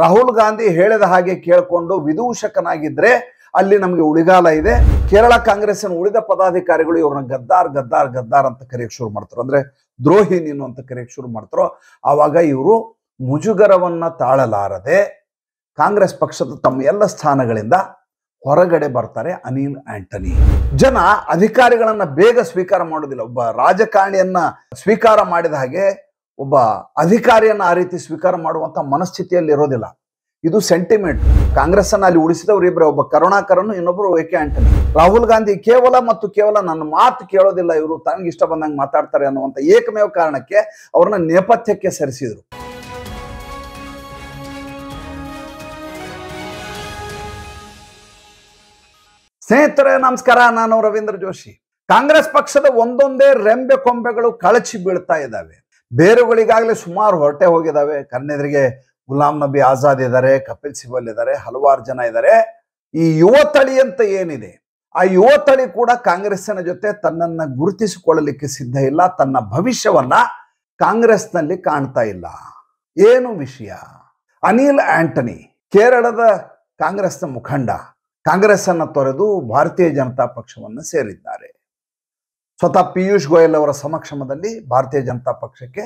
ರಾಹುಲ್ ಗಾಂಧಿ ಹೇಳಿದ ಹಾಗೆ ಕೇಳಿಕೊಂಡು ವಿದೂಷಕನಾಗಿದ್ರೆ ಅಲ್ಲಿ ನಮಗೆ ಉಳಿಗಾಲ ಇದೆ ಕೇರಳ ಕಾಂಗ್ರೆಸ್ನ ಉಳಿದ ಪದಾಧಿಕಾರಿಗಳು ಇವ್ರನ್ನ ಗದ್ದಾರ್ ಗದ್ದಾರ್ ಗದ್ದಾರ್ ಅಂತ ಕರೆಯಕ್ಕೆ ಶುರು ಮಾಡ್ತಾರೆ ಅಂದ್ರೆ ದ್ರೋಹಿ ನೀನು ಅಂತ ಕರೆಯಕ್ಕೆ ಶುರು ಮಾಡ್ತಾರೋ ಆವಾಗ ಇವರು ಮುಜುಗರವನ್ನ ತಾಳಲಾರದೆ ಕಾಂಗ್ರೆಸ್ ಪಕ್ಷದ ತಮ್ಮ ಎಲ್ಲ ಸ್ಥಾನಗಳಿಂದ ಹೊರಗಡೆ ಬರ್ತಾರೆ ಅನಿಲ್ ಆಂಟನಿ ಜನ ಅಧಿಕಾರಿಗಳನ್ನ ಬೇಗ ಸ್ವೀಕಾರ ಮಾಡೋದಿಲ್ಲ ಒಬ್ಬ ರಾಜಕಾರಣಿಯನ್ನ ಸ್ವೀಕಾರ ಮಾಡಿದ ಹಾಗೆ ಒಬ್ಬ ಅಧಿಕಾರಿಯನ್ನು ಆ ರೀತಿ ಸ್ವೀಕಾರ ಮಾಡುವಂಥ ಮನಸ್ಥಿತಿಯಲ್ಲಿ ಇರೋದಿಲ್ಲ ಇದು ಸೆಂಟಿಮೆಂಟ್ ಕಾಂಗ್ರೆಸ್ ಅಲ್ಲಿ ಉಳಿಸಿದವರು ಇಬ್ಬರು ಒಬ್ಬ ಕರುಣಾಕರನ್ನು ಇನ್ನೊಬ್ಬರು ಕೆ ಆಂಟನಿ ರಾಹುಲ್ ಗಾಂಧಿ ಕೇವಲ ಮತ್ತು ಕೇವಲ ನನ್ನ ಮಾತು ಕೇಳೋದಿಲ್ಲ ಇವರು ತನಗೆ ಇಷ್ಟ ಬಂದಂಗೆ ಮಾತಾಡ್ತಾರೆ ಅನ್ನುವಂಥ ಏಕಮೇವ ಕಾರಣಕ್ಕೆ ಅವ್ರನ್ನ ನೇಪಥ್ಯಕ್ಕೆ ಸರಿಸಿದ್ರು ಸ್ನೇಹಿತರೆ ನಮಸ್ಕಾರ ನಾನು ರವೀಂದ್ರ ಜೋಶಿ ಕಾಂಗ್ರೆಸ್ ಪಕ್ಷದ ಒಂದೊಂದೇ ರೆಂಬೆ ಕೊಂಬೆಗಳು ಕಳಚಿ ಬೀಳ್ತಾ ಇದ್ದಾವೆ ಬೇರುಗಳಿಗಾಗಲೇ ಸುಮಾರು ಹೊರಟೆ ಹೋಗಿದ್ದಾವೆ ಕನ್ನೆದ್ರಿಗೆ ಗುಲಾಂ ನಬಿ ಆಜಾದ್ ಇದ್ದಾರೆ ಕಪಿಲ್ ಸಿಬಲ್ ಇದ್ದಾರೆ ಹಲವಾರು ಜನ ಇದ್ದಾರೆ ಈ ಯುವ ತಳಿ ಅಂತ ಏನಿದೆ ಆ ಯುವ ತಳಿ ಕೂಡ ಕಾಂಗ್ರೆಸ್ಸಿನ ಜೊತೆ ತನ್ನನ್ನು ಗುರುತಿಸಿಕೊಳ್ಳಲಿಕ್ಕೆ ಸಿದ್ಧ ಇಲ್ಲ ತನ್ನ ಭವಿಷ್ಯವನ್ನ ಕಾಂಗ್ರೆಸ್ನಲ್ಲಿ ಕಾಣ್ತಾ ಇಲ್ಲ ಏನು ವಿಷಯ ಅನಿಲ್ ಆಂಟನಿ ಕೇರಳದ ಕಾಂಗ್ರೆಸ್ನ ಮುಖಂಡ ಕಾಂಗ್ರೆಸ್ ಅನ್ನು ತೊರೆದು ಭಾರತೀಯ ಜನತಾ ಪಕ್ಷವನ್ನು ಸೇರಿದ್ದಾರೆ ಸ್ವತಃ ಪಿಯೂಷ್ ಗೋಯಲ್ ಅವರ ಸಮಕ್ಷಮದಲ್ಲಿ ಭಾರತೀಯ ಜನತಾ ಪಕ್ಷಕ್ಕೆ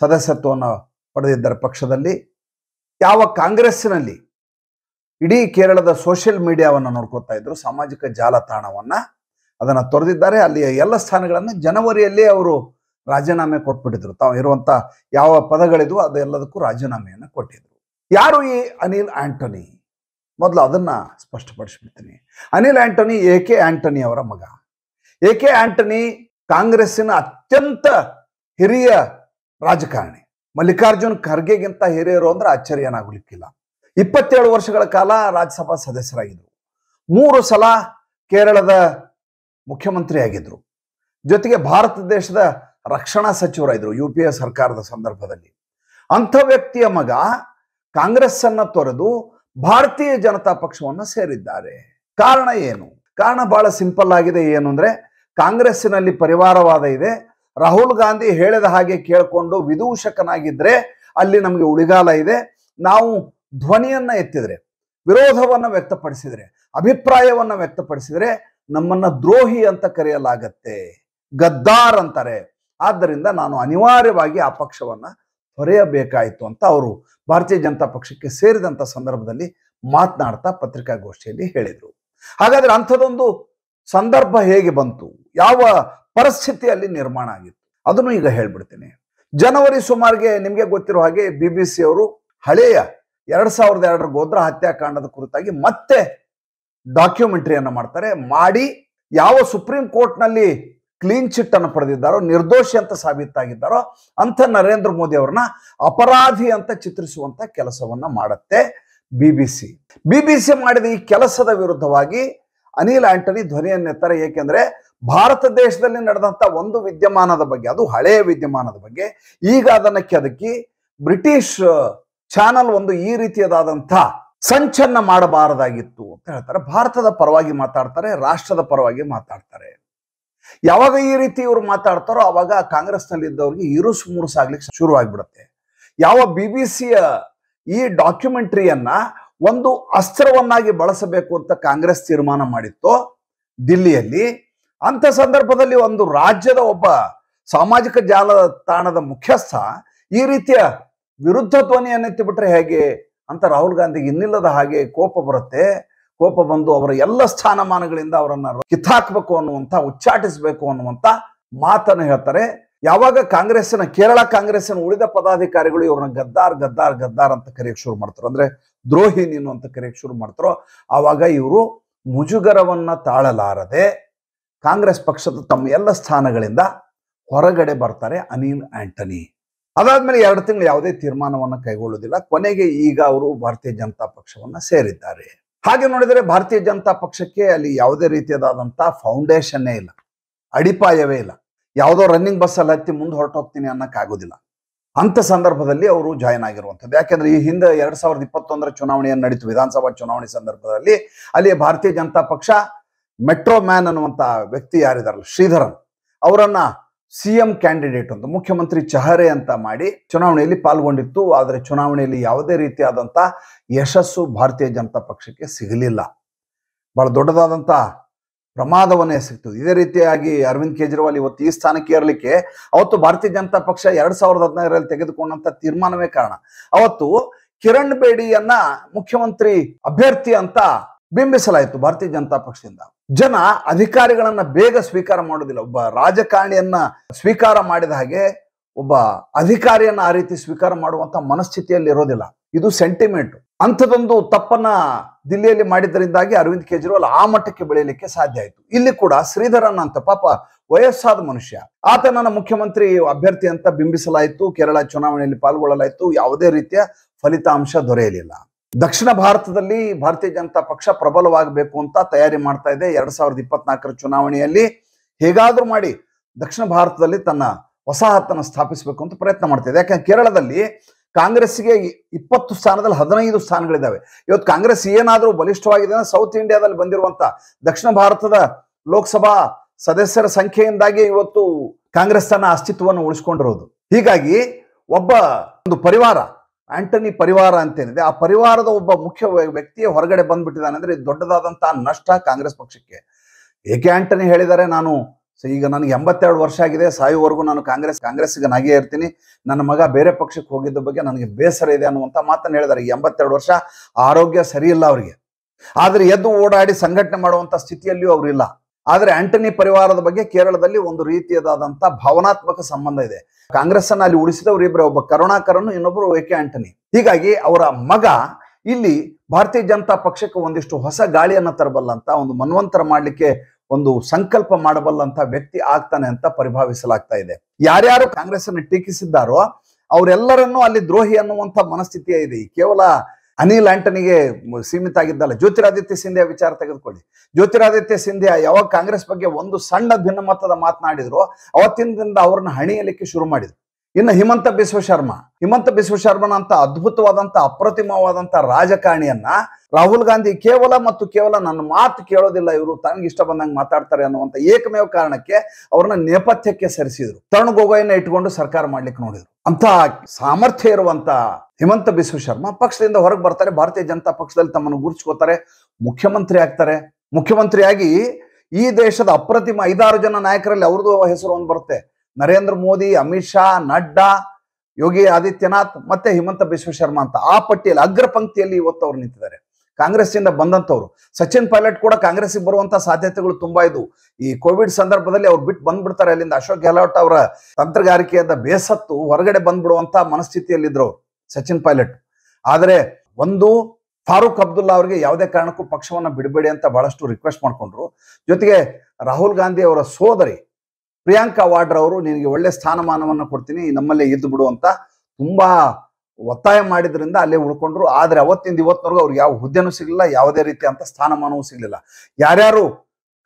ಸದಸ್ಯತ್ವವನ್ನು ಪಡೆದಿದ್ದರ ಪಕ್ಷದಲ್ಲಿ ಯಾವ ಕಾಂಗ್ರೆಸ್ಸಿನಲ್ಲಿ ಇಡೀ ಕೇರಳದ ಸೋಷಿಯಲ್ ಮೀಡಿಯಾವನ್ನು ನೋಡ್ಕೋತಾ ಇದ್ರು ಸಾಮಾಜಿಕ ಜಾಲತಾಣವನ್ನ ಅದನ್ನು ತೊರೆದಿದ್ದಾರೆ ಅಲ್ಲಿಯ ಎಲ್ಲ ಸ್ಥಾನಗಳನ್ನು ಜನವರಿಯಲ್ಲೇ ಅವರು ರಾಜೀನಾಮೆ ಕೊಟ್ಬಿಟ್ಟಿದ್ರು ತಾವು ಇರುವಂಥ ಯಾವ ಪದಗಳಿದ್ವು ಅದೆಲ್ಲದಕ್ಕೂ ರಾಜೀನಾಮೆಯನ್ನು ಕೊಟ್ಟಿದ್ರು ಯಾರು ಈ ಅನಿಲ್ ಆಂಟೋನಿ ಮೊದಲು ಅದನ್ನು ಸ್ಪಷ್ಟಪಡಿಸ್ಬಿಡ್ತೀನಿ ಅನಿಲ್ ಆಂಟೋನಿ ಎ ಕೆ ಆಂಟೋನಿ ಅವರ ಮಗ ಎ ಕೆ ಆಂಟನಿ ಕಾಂಗ್ರೆಸ್ಸಿನ ಅತ್ಯಂತ ಹಿರಿಯ ರಾಜಕಾರಣಿ ಮಲ್ಲಿಕಾರ್ಜುನ್ ಖರ್ಗೆಗಿಂತ ಹಿರಿಯರು ಅಂದ್ರೆ ಆಶ್ಚರ್ಯನಾಗಲಿಕ್ಕಿಲ್ಲ ಇಪ್ಪತ್ತೇಳು ವರ್ಷಗಳ ಕಾಲ ರಾಜ್ಯಸಭಾ ಸದಸ್ಯರಾಗಿದ್ರು ಮೂರು ಸಲ ಕೇರಳದ ಮುಖ್ಯಮಂತ್ರಿಯಾಗಿದ್ದರು ಜೊತೆಗೆ ಭಾರತ ದೇಶದ ರಕ್ಷಣಾ ಸಚಿವರಾಗಿದ್ರು ಯು ಪಿ ಎ ಸರ್ಕಾರದ ಸಂದರ್ಭದಲ್ಲಿ ಅಂಥ ವ್ಯಕ್ತಿಯ ಮಗ ಅನ್ನ ತೊರೆದು ಭಾರತೀಯ ಜನತಾ ಪಕ್ಷವನ್ನು ಸೇರಿದ್ದಾರೆ ಕಾರಣ ಏನು ಕಾರಣ ಬಹಳ ಸಿಂಪಲ್ ಆಗಿದೆ ಏನು ಅಂದ್ರೆ ಕಾಂಗ್ರೆಸ್ಸಿನಲ್ಲಿ ಪರಿವಾರವಾದ ಇದೆ ರಾಹುಲ್ ಗಾಂಧಿ ಹೇಳಿದ ಹಾಗೆ ಕೇಳಿಕೊಂಡು ವಿದೂಷಕನಾಗಿದ್ರೆ ಅಲ್ಲಿ ನಮಗೆ ಉಳಿಗಾಲ ಇದೆ ನಾವು ಧ್ವನಿಯನ್ನ ಎತ್ತಿದ್ರೆ ವಿರೋಧವನ್ನ ವ್ಯಕ್ತಪಡಿಸಿದ್ರೆ ಅಭಿಪ್ರಾಯವನ್ನ ವ್ಯಕ್ತಪಡಿಸಿದರೆ ನಮ್ಮನ್ನ ದ್ರೋಹಿ ಅಂತ ಕರೆಯಲಾಗತ್ತೆ ಗದ್ದಾರ್ ಅಂತಾರೆ ಆದ್ದರಿಂದ ನಾನು ಅನಿವಾರ್ಯವಾಗಿ ಆ ಪಕ್ಷವನ್ನ ಹೊರೆಯಬೇಕಾಯಿತು ಅಂತ ಅವರು ಭಾರತೀಯ ಜನತಾ ಪಕ್ಷಕ್ಕೆ ಸೇರಿದಂಥ ಸಂದರ್ಭದಲ್ಲಿ ಮಾತನಾಡ್ತಾ ಪತ್ರಿಕಾಗೋಷ್ಠಿಯಲ್ಲಿ ಹೇಳಿದರು ಹಾಗಾದ್ರೆ ಅಂಥದ್ದೊಂದು ಸಂದರ್ಭ ಹೇಗೆ ಬಂತು ಯಾವ ಪರಿಸ್ಥಿತಿಯಲ್ಲಿ ನಿರ್ಮಾಣ ಆಗಿತ್ತು ಅದನ್ನು ಈಗ ಹೇಳ್ಬಿಡ್ತೀನಿ ಜನವರಿ ಸುಮಾರಿಗೆ ನಿಮಗೆ ಗೊತ್ತಿರುವ ಹಾಗೆ ಬಿ ಬಿ ಸಿ ಅವರು ಹಳೆಯ ಎರಡ್ ಸಾವಿರದ ಎರಡರ ಗೋದ್ರ ಹತ್ಯಾಕಾಂಡದ ಕುರಿತಾಗಿ ಮತ್ತೆ ಡಾಕ್ಯುಮೆಂಟ್ರಿಯನ್ನು ಮಾಡ್ತಾರೆ ಮಾಡಿ ಯಾವ ಸುಪ್ರೀಂ ಕೋರ್ಟ್ನಲ್ಲಿ ಕ್ಲೀನ್ ಚಿಟ್ ಅನ್ನು ಪಡೆದಿದ್ದಾರೋ ನಿರ್ದೋಷಿ ಅಂತ ಸಾಬೀತಾಗಿದ್ದಾರೋ ಅಂತ ನರೇಂದ್ರ ಮೋದಿ ಅವ್ರನ್ನ ಅಪರಾಧಿ ಅಂತ ಚಿತ್ರಿಸುವಂತ ಕೆಲಸವನ್ನ ಮಾಡುತ್ತೆ B B C B B C ಮಾಡಿದ ಈ ಕೆಲಸದ ವಿರುದ್ಧವಾಗಿ ಅನಿಲ್ ಆಂಟನಿ ಧ್ವನಿಯನ್ನೆತ್ತಾರೆ ಏಕೆಂದರೆ ಭಾರತ ದೇಶದಲ್ಲಿ ನಡೆದಂಥ ಒಂದು ವಿದ್ಯಮಾನದ ಬಗ್ಗೆ ಅದು ಹಳೆಯ ವಿದ್ಯಮಾನದ ಬಗ್ಗೆ ಈಗ ಅದನ್ನ ಕೆದಕಿ ಬ್ರಿಟಿಷ್ ಚಾನಲ್ ಒಂದು ಈ ರೀತಿಯದಾದಂಥ ಸಂಚನ್ನ ಮಾಡಬಾರದಾಗಿತ್ತು ಅಂತ ಹೇಳ್ತಾರೆ ಭಾರತದ ಪರವಾಗಿ ಮಾತಾಡ್ತಾರೆ ರಾಷ್ಟ್ರದ ಪರವಾಗಿ ಮಾತಾಡ್ತಾರೆ ಯಾವಾಗ ಈ ರೀತಿ ಇವರು ಮಾತಾಡ್ತಾರೋ ಅವಾಗ ಕಾಂಗ್ರೆಸ್ನಲ್ಲಿ ಇದ್ದವ್ರಿಗೆ ಇರುಸು ಮುರುಸಾಗ್ಲಿಕ್ಕೆ ಶುರುವಾಗ್ಬಿಡುತ್ತೆ ಯಾವ ಬಿ ಬಿ ಸಿಯ ಈ ಡಾಕ್ಯುಮೆಂಟ್ರಿಯನ್ನ ಒಂದು ಅಸ್ತ್ರವನ್ನಾಗಿ ಬಳಸಬೇಕು ಅಂತ ಕಾಂಗ್ರೆಸ್ ತೀರ್ಮಾನ ಮಾಡಿತ್ತು ದಿಲ್ಲಿಯಲ್ಲಿ ಅಂತ ಸಂದರ್ಭದಲ್ಲಿ ಒಂದು ರಾಜ್ಯದ ಒಬ್ಬ ಸಾಮಾಜಿಕ ತಾಣದ ಮುಖ್ಯಸ್ಥ ಈ ರೀತಿಯ ವಿರುದ್ಧ ಧ್ವನಿಯನ್ನೆತ್ತಿಬಿಟ್ರೆ ಬಿಟ್ರೆ ಹೇಗೆ ಅಂತ ರಾಹುಲ್ ಗಾಂಧಿಗೆ ಇನ್ನಿಲ್ಲದ ಹಾಗೆ ಕೋಪ ಬರುತ್ತೆ ಕೋಪ ಬಂದು ಅವರ ಎಲ್ಲ ಸ್ಥಾನಮಾನಗಳಿಂದ ಅವರನ್ನ ಕಿತ್ತಾಕ್ಬೇಕು ಅನ್ನುವಂತ ಉಚ್ಚಾಟಿಸಬೇಕು ಅನ್ನುವಂತ ಮಾತನ್ನು ಹೇಳ್ತಾರೆ ಯಾವಾಗ ಕಾಂಗ್ರೆಸ್ನ ಕೇರಳ ಕಾಂಗ್ರೆಸ್ನ ಉಳಿದ ಪದಾಧಿಕಾರಿಗಳು ಇವ್ರನ್ನ ಗದ್ದಾರ್ ಗದ್ದಾರ್ ಗದ್ದಾರ್ ಅಂತ ಕರೆಯಕ್ಕೆ ಶುರು ಮಾಡ್ತಾರೆ ಅಂದ್ರೆ ದ್ರೋಹಿ ನೀನು ಅಂತ ಕರೆಯಕ್ಕೆ ಶುರು ಮಾಡ್ತಾರೋ ಆವಾಗ ಇವರು ಮುಜುಗರವನ್ನ ತಾಳಲಾರದೆ ಕಾಂಗ್ರೆಸ್ ಪಕ್ಷದ ತಮ್ಮ ಎಲ್ಲ ಸ್ಥಾನಗಳಿಂದ ಹೊರಗಡೆ ಬರ್ತಾರೆ ಅನಿಲ್ ಆಂಟನಿ ಅದಾದ್ಮೇಲೆ ಎರಡು ತಿಂಗಳು ಯಾವುದೇ ತೀರ್ಮಾನವನ್ನು ಕೈಗೊಳ್ಳುವುದಿಲ್ಲ ಕೊನೆಗೆ ಈಗ ಅವರು ಭಾರತೀಯ ಜನತಾ ಪಕ್ಷವನ್ನ ಸೇರಿದ್ದಾರೆ ಹಾಗೆ ನೋಡಿದರೆ ಭಾರತೀಯ ಜನತಾ ಪಕ್ಷಕ್ಕೆ ಅಲ್ಲಿ ಯಾವುದೇ ರೀತಿಯಾದಂತಹ ಫೌಂಡೇಶನ್ನೇ ಇಲ್ಲ ಅಡಿಪಾಯವೇ ಇಲ್ಲ ಯಾವುದೋ ರನ್ನಿಂಗ್ ಬಸ್ ಅಲ್ಲಿ ಹತ್ತಿ ಮುಂದೆ ಹೊರಟೋಗ್ತೀನಿ ಅನ್ನೋಕ್ಕಾಗೋದಿಲ್ಲ ಅಂಥ ಸಂದರ್ಭದಲ್ಲಿ ಅವರು ಜಾಯ್ನ್ ಆಗಿರುವಂಥದ್ದು ಯಾಕೆಂದ್ರೆ ಈ ಹಿಂದೆ ಎರಡ್ ಸಾವಿರದ ಇಪ್ಪತ್ತೊಂದರ ಚುನಾವಣೆಯನ್ನು ನಡೀತು ವಿಧಾನಸಭಾ ಚುನಾವಣೆ ಸಂದರ್ಭದಲ್ಲಿ ಅಲ್ಲಿ ಭಾರತೀಯ ಜನತಾ ಪಕ್ಷ ಮೆಟ್ರೋ ಮ್ಯಾನ್ ಅನ್ನುವಂಥ ವ್ಯಕ್ತಿ ಯಾರಿದಾರಲ್ಲ ಶ್ರೀಧರನ್ ಅವರನ್ನ ಸಿ ಎಂ ಕ್ಯಾಂಡಿಡೇಟ್ ಅಂತ ಮುಖ್ಯಮಂತ್ರಿ ಚಹರೆ ಅಂತ ಮಾಡಿ ಚುನಾವಣೆಯಲ್ಲಿ ಪಾಲ್ಗೊಂಡಿತ್ತು ಆದರೆ ಚುನಾವಣೆಯಲ್ಲಿ ಯಾವುದೇ ರೀತಿಯಾದಂಥ ಯಶಸ್ಸು ಭಾರತೀಯ ಜನತಾ ಪಕ್ಷಕ್ಕೆ ಸಿಗಲಿಲ್ಲ ಬಹಳ ದೊಡ್ಡದಾದಂಥ ಪ್ರಮಾದವನ್ನೇ ಸಿಗ್ತದೆ ಇದೇ ರೀತಿಯಾಗಿ ಅರವಿಂದ್ ಕೇಜ್ರಿವಾಲ್ ಇವತ್ತು ಈ ಸ್ಥಾನಕ್ಕೆ ಏರಲಿಕ್ಕೆ ಅವತ್ತು ಭಾರತೀಯ ಜನತಾ ಪಕ್ಷ ಎರಡ್ ಸಾವಿರದ ಹದಿನೈದರಲ್ಲಿ ತೆಗೆದುಕೊಂಡಂತ ತೀರ್ಮಾನವೇ ಕಾರಣ ಅವತ್ತು ಕಿರಣ್ ಬೇಡಿಯನ್ನ ಮುಖ್ಯಮಂತ್ರಿ ಅಭ್ಯರ್ಥಿ ಅಂತ ಬಿಂಬಿಸಲಾಯಿತು ಭಾರತೀಯ ಜನತಾ ಪಕ್ಷದಿಂದ ಜನ ಅಧಿಕಾರಿಗಳನ್ನ ಬೇಗ ಸ್ವೀಕಾರ ಮಾಡೋದಿಲ್ಲ ಒಬ್ಬ ರಾಜಕಾರಣಿಯನ್ನ ಸ್ವೀಕಾರ ಮಾಡಿದ ಹಾಗೆ ಒಬ್ಬ ಅಧಿಕಾರಿಯನ್ನ ಆ ರೀತಿ ಸ್ವೀಕಾರ ಮಾಡುವಂತ ಮನಸ್ಥಿತಿಯಲ್ಲಿ ಇರೋದಿಲ್ಲ ಇದು ಸೆಂಟಿಮೆಂಟ್ ಅಂಥದೊಂದು ತಪ್ಪನ್ನ ದಿಲ್ಲಿಯಲ್ಲಿ ಮಾಡಿದ್ದರಿಂದಾಗಿ ಅರವಿಂದ್ ಕೇಜ್ರಿವಾಲ್ ಆ ಮಟ್ಟಕ್ಕೆ ಬೆಳೆಯಲಿಕ್ಕೆ ಸಾಧ್ಯ ಆಯಿತು ಇಲ್ಲಿ ಕೂಡ ಶ್ರೀಧರನ್ ಅಂತ ಪಾಪ ವಯಸ್ಸಾದ ಮನುಷ್ಯ ನನ್ನ ಮುಖ್ಯಮಂತ್ರಿ ಅಭ್ಯರ್ಥಿ ಅಂತ ಬಿಂಬಿಸಲಾಯಿತು ಕೇರಳ ಚುನಾವಣೆಯಲ್ಲಿ ಪಾಲ್ಗೊಳ್ಳಲಾಯಿತು ಯಾವುದೇ ರೀತಿಯ ಫಲಿತಾಂಶ ದೊರೆಯಲಿಲ್ಲ ದಕ್ಷಿಣ ಭಾರತದಲ್ಲಿ ಭಾರತೀಯ ಜನತಾ ಪಕ್ಷ ಪ್ರಬಲವಾಗಬೇಕು ಅಂತ ತಯಾರಿ ಮಾಡ್ತಾ ಇದೆ ಎರಡ್ ಸಾವಿರದ ಇಪ್ಪತ್ನಾಲ್ಕರ ಚುನಾವಣೆಯಲ್ಲಿ ಹೇಗಾದ್ರೂ ಮಾಡಿ ದಕ್ಷಿಣ ಭಾರತದಲ್ಲಿ ತನ್ನ ವಸಾಹತನ್ನು ಸ್ಥಾಪಿಸಬೇಕು ಅಂತ ಪ್ರಯತ್ನ ಇದೆ ಯಾಕಂದ್ರೆ ಕೇರಳದಲ್ಲಿ ಕಾಂಗ್ರೆಸ್ಗೆ ಇಪ್ಪತ್ತು ಸ್ಥಾನದಲ್ಲಿ ಹದಿನೈದು ಸ್ಥಾನಗಳಿದ್ದಾವೆ ಇವತ್ತು ಕಾಂಗ್ರೆಸ್ ಏನಾದರೂ ಬಲಿಷ್ಠವಾಗಿದೆ ಸೌತ್ ಇಂಡಿಯಾದಲ್ಲಿ ಬಂದಿರುವಂತ ದಕ್ಷಿಣ ಭಾರತದ ಲೋಕಸಭಾ ಸದಸ್ಯರ ಸಂಖ್ಯೆಯಿಂದಾಗಿ ಇವತ್ತು ಕಾಂಗ್ರೆಸ್ ತನ್ನ ಅಸ್ತಿತ್ವವನ್ನು ಉಳಿಸ್ಕೊಂಡಿರೋದು ಹೀಗಾಗಿ ಒಬ್ಬ ಒಂದು ಪರಿವಾರ ಆಂಟನಿ ಪರಿವಾರ ಅಂತೇನಿದೆ ಆ ಪರಿವಾರದ ಒಬ್ಬ ಮುಖ್ಯ ವ್ಯಕ್ತಿಯ ಹೊರಗಡೆ ಬಂದ್ಬಿಟ್ಟಿದ್ದಾನೆ ಅಂದ್ರೆ ದೊಡ್ಡದಾದಂತಹ ನಷ್ಟ ಕಾಂಗ್ರೆಸ್ ಪಕ್ಷಕ್ಕೆ ಏಕೆ ಆಂಟನಿ ಹೇಳಿದರೆ ನಾನು ಸೊ ಈಗ ನನಗೆ ಎಂಬತ್ತೆರಡು ವರ್ಷ ಆಗಿದೆ ಸಾಯುವವರೆಗೂ ನಾನು ಕಾಂಗ್ರೆಸ್ ಕಾಂಗ್ರೆಸ್ಸಿಗನಾಗಿಯೇ ಇರ್ತೀನಿ ನನ್ನ ಮಗ ಬೇರೆ ಪಕ್ಷಕ್ಕೆ ಹೋಗಿದ್ದ ಬಗ್ಗೆ ನನಗೆ ಬೇಸರ ಇದೆ ಅನ್ನುವಂಥ ಮಾತನ್ನು ಹೇಳಿದ್ದಾರೆ ಎಂಬತ್ತೆರಡು ವರ್ಷ ಆರೋಗ್ಯ ಸರಿ ಇಲ್ಲ ಅವರಿಗೆ ಆದರೆ ಎದ್ದು ಓಡಾಡಿ ಸಂಘಟನೆ ಮಾಡುವಂಥ ಸ್ಥಿತಿಯಲ್ಲಿಯೂ ಅವರಿಲ್ಲ ಆದರೆ ಆಂಟನಿ ಪರಿವಾರದ ಬಗ್ಗೆ ಕೇರಳದಲ್ಲಿ ಒಂದು ರೀತಿಯದಾದಂಥ ಭಾವನಾತ್ಮಕ ಸಂಬಂಧ ಇದೆ ಕಾಂಗ್ರೆಸ್ ಅಲ್ಲಿ ಉಳಿಸಿದವರು ಇಬ್ಬರು ಒಬ್ಬ ಕರುಣಾಕರನ್ನು ಇನ್ನೊಬ್ಬರು ಎ ಕೆ ಆಂಟನಿ ಹೀಗಾಗಿ ಅವರ ಮಗ ಇಲ್ಲಿ ಭಾರತೀಯ ಜನತಾ ಪಕ್ಷಕ್ಕೆ ಒಂದಿಷ್ಟು ಹೊಸ ಗಾಳಿಯನ್ನು ತರಬಲ್ಲ ಅಂತ ಒಂದು ಮನ್ವಂತರ ಮಾಡಲಿಕ್ಕೆ ಒಂದು ಸಂಕಲ್ಪ ಮಾಡಬಲ್ಲಂತ ವ್ಯಕ್ತಿ ಆಗ್ತಾನೆ ಅಂತ ಪರಿಭಾವಿಸಲಾಗ್ತಾ ಇದೆ ಯಾರ್ಯಾರು ಕಾಂಗ್ರೆಸ್ ಅನ್ನು ಟೀಕಿಸಿದ್ದಾರೋ ಅವರೆಲ್ಲರನ್ನೂ ಅಲ್ಲಿ ದ್ರೋಹಿ ಅನ್ನುವಂತ ಮನಸ್ಥಿತಿ ಇದೆ ಕೇವಲ ಅನಿಲ್ ಆಂಟನಿಗೆ ಸೀಮಿತ ಆಗಿದ್ದಲ್ಲ ಜ್ಯೋತಿರಾದಿತ್ಯ ಸಿಂಧ್ಯಾ ವಿಚಾರ ತೆಗೆದುಕೊಳ್ಳಿ ಜ್ಯೋತಿರಾದಿತ್ಯ ಸಿಂಧ್ಯಾ ಯಾವಾಗ ಕಾಂಗ್ರೆಸ್ ಬಗ್ಗೆ ಒಂದು ಸಣ್ಣ ಭಿನ್ನಮತದ ಮಾತನಾಡಿದ್ರು ಅವತ್ತಿನಿಂದ ಅವ್ರನ್ನ ಹಣಿಯಲಿಕ್ಕೆ ಶುರು ಮಾಡಿದ್ರು ಇನ್ನು ಹಿಮಂತ ಬಿಸ್ವ ಶರ್ಮ ಹಿಮಂತ ಬಿಸ್ವ ಶರ್ಮನಂತ ಅದ್ಭುತವಾದಂತ ಅಪ್ರತಿಮವಾದಂತಹ ರಾಜಕಾರಣಿಯನ್ನ ರಾಹುಲ್ ಗಾಂಧಿ ಕೇವಲ ಮತ್ತು ಕೇವಲ ನನ್ನ ಮಾತು ಕೇಳೋದಿಲ್ಲ ಇವರು ತನಗೆ ಇಷ್ಟ ಬಂದಂಗೆ ಮಾತಾಡ್ತಾರೆ ಅನ್ನುವಂಥ ಏಕಮೇವ ಕಾರಣಕ್ಕೆ ಅವ್ರನ್ನ ನೇಪಥ್ಯಕ್ಕೆ ಸರಿಸಿದ್ರು ತರುಣ್ ಗೊಗೊಯ್ನ ಇಟ್ಕೊಂಡು ಸರ್ಕಾರ ಮಾಡ್ಲಿಕ್ಕೆ ನೋಡಿದ್ರು ಅಂತ ಸಾಮರ್ಥ್ಯ ಇರುವಂತ ಹಿಮಂತ ಬಿಸ್ವ ಶರ್ಮಾ ಪಕ್ಷದಿಂದ ಹೊರಗೆ ಬರ್ತಾರೆ ಭಾರತೀಯ ಜನತಾ ಪಕ್ಷದಲ್ಲಿ ತಮ್ಮನ್ನು ಗುರ್ಚ್ಕೋತಾರೆ ಮುಖ್ಯಮಂತ್ರಿ ಆಗ್ತಾರೆ ಮುಖ್ಯಮಂತ್ರಿಯಾಗಿ ಈ ದೇಶದ ಅಪ್ರತಿಮ ಐದಾರು ಜನ ನಾಯಕರಲ್ಲಿ ಅವ್ರದ್ದು ಹೆಸರು ಒಂದು ಬರುತ್ತೆ ನರೇಂದ್ರ ಮೋದಿ ಅಮಿತ್ ಶಾ ನಡ್ಡಾ ಯೋಗಿ ಆದಿತ್ಯನಾಥ್ ಮತ್ತೆ ಹಿಮಂತ ಬಿಶ್ವ ಶರ್ಮಾ ಅಂತ ಆ ಪಟ್ಟಿಯಲ್ಲಿ ಅಗ್ರ ಪಂಕ್ತಿಯಲ್ಲಿ ಇವತ್ತು ಅವ್ರು ನಿಂತಿದ್ದಾರೆ ಕಾಂಗ್ರೆಸ್ಸಿಂದ ಬಂದಂತವ್ರು ಸಚಿನ್ ಪೈಲಟ್ ಕೂಡ ಕಾಂಗ್ರೆಸ್ಸಿಗೆ ಬರುವಂತಹ ಸಾಧ್ಯತೆಗಳು ತುಂಬಾ ಇದ್ವು ಈ ಕೋವಿಡ್ ಸಂದರ್ಭದಲ್ಲಿ ಅವ್ರು ಬಿಟ್ಟು ಬಂದ್ಬಿಡ್ತಾರೆ ಅಲ್ಲಿಂದ ಅಶೋಕ್ ಗೆಹ್ಲೋಟ್ ಅವರ ತಂತ್ರಗಾರಿಕೆಯಿಂದ ಬೇಸತ್ತು ಹೊರಗಡೆ ಬಂದ್ಬಿಡುವಂತ ಮನಸ್ಥಿತಿಯಲ್ಲಿದ್ರು ಅವರು ಸಚಿನ್ ಪೈಲಟ್ ಆದರೆ ಒಂದು ಫಾರೂಕ್ ಅಬ್ದುಲ್ಲಾ ಅವರಿಗೆ ಯಾವುದೇ ಕಾರಣಕ್ಕೂ ಪಕ್ಷವನ್ನು ಬಿಡಬೇಡಿ ಅಂತ ಬಹಳಷ್ಟು ರಿಕ್ವೆಸ್ಟ್ ಮಾಡಿಕೊಂಡ್ರು ಜೊತೆಗೆ ರಾಹುಲ್ ಗಾಂಧಿ ಅವರ ಸೋದರಿ ಪ್ರಿಯಾಂಕಾ ವಾಡ್ರ ಅವರು ನಿನಗೆ ಒಳ್ಳೆ ಸ್ಥಾನಮಾನವನ್ನು ಕೊಡ್ತೀನಿ ನಮ್ಮಲ್ಲೇ ಇದ್ದು ಬಿಡು ಅಂತ ತುಂಬಾ ಒತ್ತಾಯ ಮಾಡಿದ್ರಿಂದ ಅಲ್ಲೇ ಉಳ್ಕೊಂಡ್ರು ಆದರೆ ಅವತ್ತಿಂದ ಇವತ್ತಿನವರೆಗೂ ಅವ್ರಿಗೆ ಯಾವ ಹುದ್ದೆನೂ ಸಿಗಲಿಲ್ಲ ಯಾವುದೇ ರೀತಿ ಅಂತ ಸ್ಥಾನಮಾನವೂ ಸಿಗಲಿಲ್ಲ ಯಾರ್ಯಾರು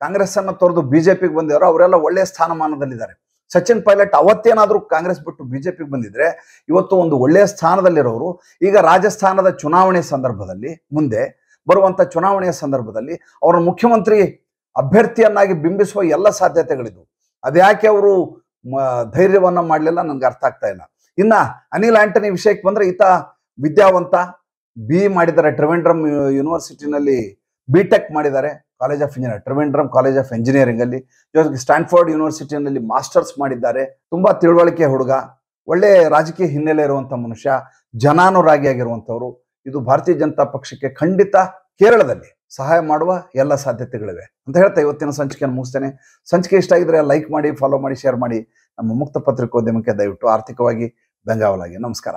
ಕಾಂಗ್ರೆಸ್ ಅನ್ನು ತೊರೆದು ಬಿಜೆಪಿಗೆ ಬಂದಿದ್ರು ಅವರೆಲ್ಲ ಒಳ್ಳೆಯ ಸ್ಥಾನಮಾನದಲ್ಲಿದ್ದಾರೆ ಸಚಿನ್ ಪೈಲಟ್ ಅವತ್ತೇನಾದ್ರೂ ಕಾಂಗ್ರೆಸ್ ಬಿಟ್ಟು ಬಿಜೆಪಿಗೆ ಬಂದಿದ್ರೆ ಇವತ್ತು ಒಂದು ಒಳ್ಳೆಯ ಸ್ಥಾನದಲ್ಲಿರೋರು ಈಗ ರಾಜಸ್ಥಾನದ ಚುನಾವಣೆ ಸಂದರ್ಭದಲ್ಲಿ ಮುಂದೆ ಬರುವಂತ ಚುನಾವಣೆಯ ಸಂದರ್ಭದಲ್ಲಿ ಅವರ ಮುಖ್ಯಮಂತ್ರಿ ಅಭ್ಯರ್ಥಿಯನ್ನಾಗಿ ಬಿಂಬಿಸುವ ಎಲ್ಲ ಸಾಧ್ಯತೆಗಳಿದ್ವು ಅದ್ಯಾಕೆ ಅವರು ಧೈರ್ಯವನ್ನ ಮಾಡಲಿಲ್ಲ ನನ್ಗೆ ಅರ್ಥ ಆಗ್ತಾ ಇಲ್ಲ ಇನ್ನ ಅನಿಲ್ ಆಂಟನಿ ವಿಷಯಕ್ಕೆ ಬಂದ್ರೆ ಈತ ವಿದ್ಯಾವಂತ ಬಿ ಮಾಡಿದ್ದಾರೆ ಟ್ರಿವೆಂಡ್ರಮ್ ಯೂನಿವರ್ಸಿಟಿನಲ್ಲಿ ಬಿ ಟೆಕ್ ಮಾಡಿದ್ದಾರೆ college of engineer Trivandrum college of engineering ಅಲ್ಲಿ ಜೊತೆಗೆ ಸ್ಟ್ಯಾನ್ಫೋರ್ಡ್ ಯೂನಿವರ್ಸಿಟಿನಲ್ಲಿ ಮಾಸ್ಟರ್ಸ್ ಮಾಡಿದ್ದಾರೆ ತುಂಬಾ ತಿಳುವಳಿಕೆ ಹುಡುಗ ಒಳ್ಳೆ ರಾಜಕೀಯ ಹಿನ್ನೆಲೆ ಇರುವಂತ ಮನುಷ್ಯ ಜನಾನುರಾಗಿ ಆಗಿರುವಂಥವ್ರು ಇದು ಭಾರತೀಯ ಜನತಾ ಪಕ್ಷಕ್ಕೆ ಖಂಡಿತ ಕೇರಳದಲ್ಲಿ ಸಹಾಯ ಮಾಡುವ ಎಲ್ಲ ಸಾಧ್ಯತೆಗಳಿವೆ ಅಂತ ಹೇಳ್ತಾ ಇವತ್ತಿನ ಸಂಚಿಕೆಯನ್ನು ಮುಗಿಸ್ತೇನೆ ಸಂಚಿಕೆ ಇಷ್ಟ ಆಗಿದ್ರೆ ಲೈಕ್ ಮಾಡಿ ಫಾಲೋ ಮಾಡಿ ಶೇರ್ ಮಾಡಿ ನಮ್ಮ ಮುಕ್ತ ಪತ್ರಿಕೋದ್ಯಮಕ್ಕೆ ದಯವಿಟ್ಟು ಆರ್ಥಿಕವಾಗಿ ಬೆಂಗಾವಲಾಗಿ ನಮಸ್ಕಾರ